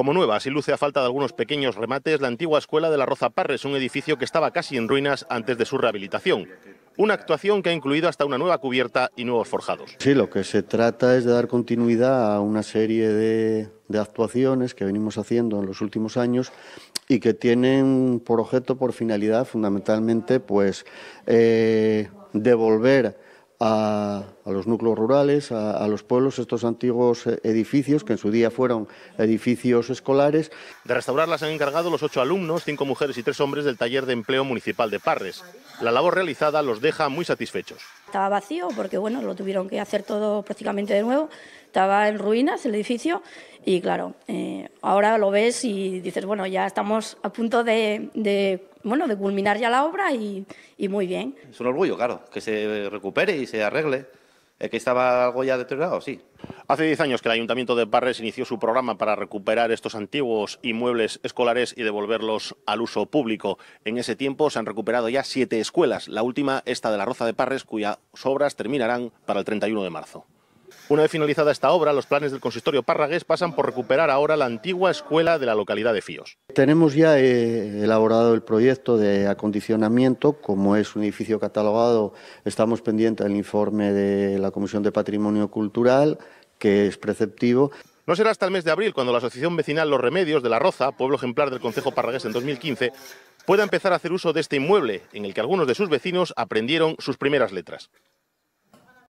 como nueva. si luce a falta de algunos pequeños remates la antigua escuela de la Roza Parres, un edificio que estaba casi en ruinas antes de su rehabilitación. Una actuación que ha incluido hasta una nueva cubierta y nuevos forjados. Sí, lo que se trata es de dar continuidad a una serie de, actuaciones que venimos haciendo en los últimos años y que tienen por objeto, por finalidad, fundamentalmente, pues eh, devolver a, los núcleos rurales, a, a, los pueblos, estos antiguos eh, edificios que en su día fueron edificios escolares. De restaurarlas han encargado los ocho alumnos, cinco mujeres y tres hombres del taller de empleo municipal de Parres. La labor realizada los deja muy satisfechos estaba vacío porque bueno, lo tuvieron que hacer todo prácticamente de nuevo, estaba en ruinas el edificio y claro, eh, ahora lo ves y dices, bueno, ya estamos a punto de, bueno, de culminar ya la obra y, y, muy bien. Es un orgullo, claro, que se recupere y se arregle. Eh, que estaba algo ya deteriorado? Sí. Hace 10 años que el Ayuntamiento de Parres inició su programa para recuperar estos antiguos inmuebles escolares y devolverlos al uso público. En ese tiempo se han recuperado ya siete escuelas, la última esta de la Roza de Parres, cuyas obras terminarán para el 31 de marzo. Una vez finalizada esta obra, los planes del consistorio Parragués... pasan por recuperar ahora la antigua escuela de la localidad de Fíos. Tenemos ya eh, elaborado el proyecto de acondicionamiento, como es un edificio catalogado, estamos pendientes del informe de la Comisión de Patrimonio Cultural que es preceptivo. No será hasta el mes de abril cuando la Asociación Vecinal Los Remedios de La Roza, pueblo ejemplar del Consejo Parragués en 2015, pueda empezar a hacer uso de este inmueble, en el que algunos de sus vecinos aprendieron sus primeras letras.